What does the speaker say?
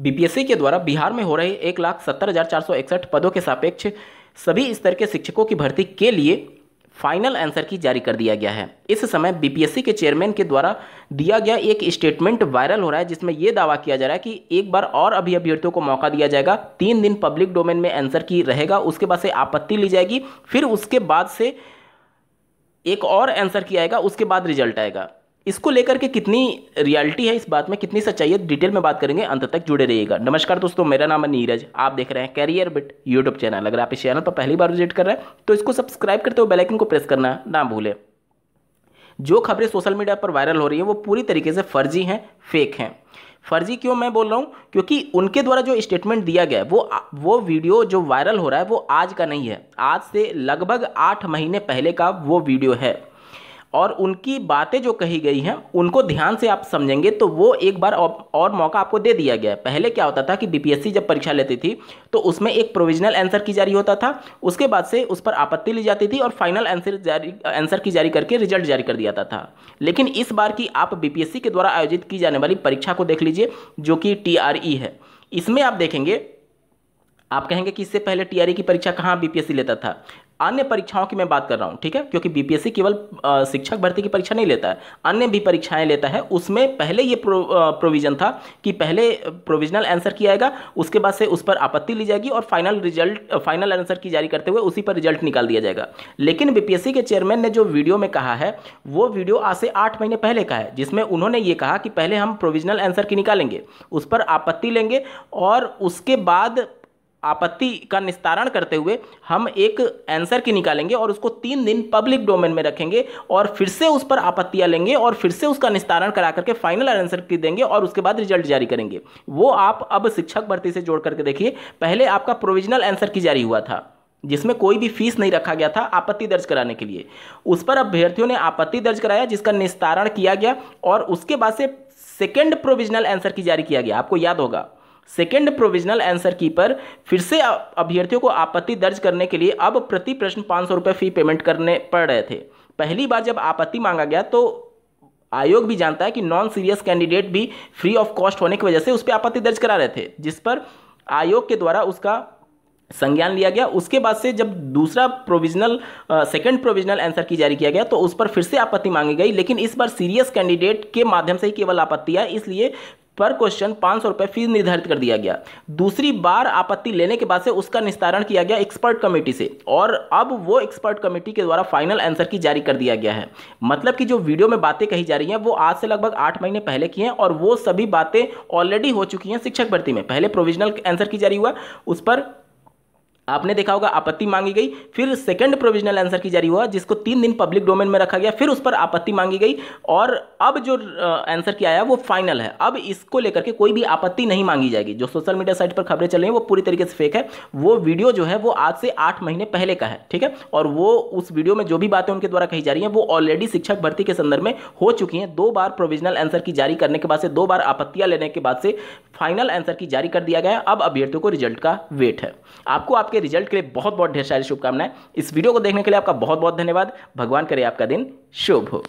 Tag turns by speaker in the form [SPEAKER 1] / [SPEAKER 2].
[SPEAKER 1] BPSC के द्वारा बिहार में हो रहे एक लाख सत्तर हज़ार चार सौ इकसठ पदों के सापेक्ष सभी स्तर के शिक्षकों की भर्ती के लिए फाइनल आंसर की जारी कर दिया गया है इस समय बीपीएससी के चेयरमैन के द्वारा दिया गया एक स्टेटमेंट वायरल हो रहा है जिसमें यह दावा किया जा रहा है कि एक बार और अभी अभ्यर्थियों को मौका दिया जाएगा तीन दिन पब्लिक डोमेन में आंसर की रहेगा उसके बाद से आपत्ति ली जाएगी फिर उसके बाद से एक और आंसर की आएगा उसके बाद रिजल्ट आएगा इसको लेकर के कितनी रियलिटी है इस बात में कितनी सच्चाई है डिटेल में बात करेंगे अंत तक जुड़े रहिएगा नमस्कार दोस्तों मेरा नाम है नीरज आप देख रहे हैं कैरियर बिट यूट्यूब चैनल अगर आप इस चैनल पर पहली बार विजिट कर रहे हैं तो इसको सब्सक्राइब करते हुए बेलाइकन को प्रेस करना ना भूलें जो खबरें सोशल मीडिया पर वायरल हो रही है वो पूरी तरीके से फर्जी हैं फेक हैं फर्जी क्यों मैं बोल रहा हूँ क्योंकि उनके द्वारा जो स्टेटमेंट दिया गया है वो वो वीडियो जो वायरल हो रहा है वो आज का नहीं है आज से लगभग आठ महीने पहले का वो वीडियो है और उनकी बातें जो कही गई हैं उनको ध्यान से आप समझेंगे तो वो एक बार और मौका आपको दे दिया गया है पहले क्या होता था कि बीपीएससी जब परीक्षा लेती थी तो उसमें एक प्रोविजनल आंसर की जारी होता था उसके बाद से उस पर आपत्ति ली जाती थी और फाइनल आंसर जारी आंसर की जारी करके रिजल्ट जारी कर दिया जाता था लेकिन इस बार की आप बीपीएससी के द्वारा आयोजित की जाने वाली परीक्षा को देख लीजिए जो कि टीआरई e है इसमें आप देखेंगे आप कहेंगे कि इससे पहले टीआरई e की परीक्षा कहाँ बीपीएससी लेता था अन्य परीक्षाओं की मैं बात कर रहा हूँ ठीक है क्योंकि बीपीएससी केवल शिक्षक भर्ती की परीक्षा नहीं लेता है अन्य भी परीक्षाएं लेता है उसमें पहले ये प्रो, प्रोविज़न था कि पहले प्रोविजनल आंसर किया जाएगा उसके बाद से उस पर आपत्ति ली जाएगी और फाइनल रिजल्ट फाइनल आंसर की जारी करते हुए उसी पर रिजल्ट निकाल दिया जाएगा लेकिन बीपीएससी के चेयरमैन ने जो वीडियो में कहा है वो वीडियो आज से आठ महीने पहले का है जिसमें उन्होंने ये कहा कि पहले हम प्रोविजनल आंसर की निकालेंगे उस पर आपत्ति लेंगे और उसके बाद आपत्ति का निस्तारण करते हुए हम एक आंसर की निकालेंगे और उसको तीन दिन पब्लिक डोमेन में रखेंगे और फिर से उस पर आपत्तियां लेंगे और फिर से उसका निस्तारण करा करके फाइनल आंसर की देंगे और उसके बाद रिजल्ट जारी करेंगे वो आप अब शिक्षक भर्ती से जोड़ करके देखिए पहले आपका प्रोविजनल आंसर की जारी हुआ था जिसमें कोई भी फीस नहीं रखा गया था आपत्ति दर्ज कराने के लिए उस पर अभ्यर्थियों ने आपत्ति दर्ज कराया जिसका निस्तारण किया गया और उसके बाद से सेकेंड प्रोविजनल आंसर की जारी किया गया आपको याद होगा सेकेंड प्रोविजनल आंसर की पर फिर से अभ्यर्थियों को आपत्ति दर्ज करने के लिए अब प्रति प्रश्न पाँच सौ रुपये फी पेमेंट करने पड़ रहे थे पहली बार जब आपत्ति मांगा गया तो आयोग भी जानता है कि नॉन सीरियस कैंडिडेट भी फ्री ऑफ कॉस्ट होने की वजह से उस पर आपत्ति दर्ज करा रहे थे जिस पर आयोग के द्वारा उसका संज्ञान लिया गया उसके बाद से जब दूसरा प्रोविजनल सेकंड प्रोविजनल आंसर की जारी किया गया तो उस पर फिर से आपत्ति मांगी गई लेकिन इस बार सीरियस कैंडिडेट के माध्यम से ही केवल आपत्ति आई इसलिए पर क्वेश्चन पाँच सौ रुपये फीस निर्धारित कर दिया गया दूसरी बार आपत्ति लेने के बाद से उसका निस्तारण किया गया एक्सपर्ट कमेटी से और अब वो एक्सपर्ट कमेटी के द्वारा फाइनल आंसर की जारी कर दिया गया है मतलब कि जो वीडियो में बातें कही जा रही हैं वो आज से लगभग आठ महीने पहले की हैं और वो सभी बातें ऑलरेडी हो चुकी हैं शिक्षक भर्ती में पहले प्रोविजनल आंसर की जारी हुआ उस पर आपने देखा होगा आपत्ति मांगी गई फिर सेकंड प्रोविजनल आंसर की जारी हुआ जिसको तीन दिन पब्लिक डोमेन में रखा गया फिर उस पर आपत्ति मांगी गई और अब जो आंसर किया आया वो फाइनल है अब इसको लेकर के कोई भी आपत्ति नहीं मांगी जाएगी जो सोशल मीडिया साइट पर खबरें चल रही हैं वो पूरी तरीके से फेक है वो वीडियो जो है वो आज से आठ महीने पहले का है ठीक है और वो उस वीडियो में जो भी बातें उनके द्वारा कही जा रही हैं वो ऑलरेडी शिक्षक भर्ती के संदर्भ में हो चुकी हैं दो बार प्रोविजनल आंसर की जारी करने के बाद से दो बार आपत्तियां लेने के बाद से फाइनल आंसर की जारी कर दिया गया अब अभ्यर्थियों को रिजल्ट का वेट है आपको आपके आपके रिजल्ट के लिए बहुत बहुत ढेर सारी शुभकामनाएं इस वीडियो को देखने के लिए आपका बहुत बहुत धन्यवाद भगवान करे आपका दिन शुभ हो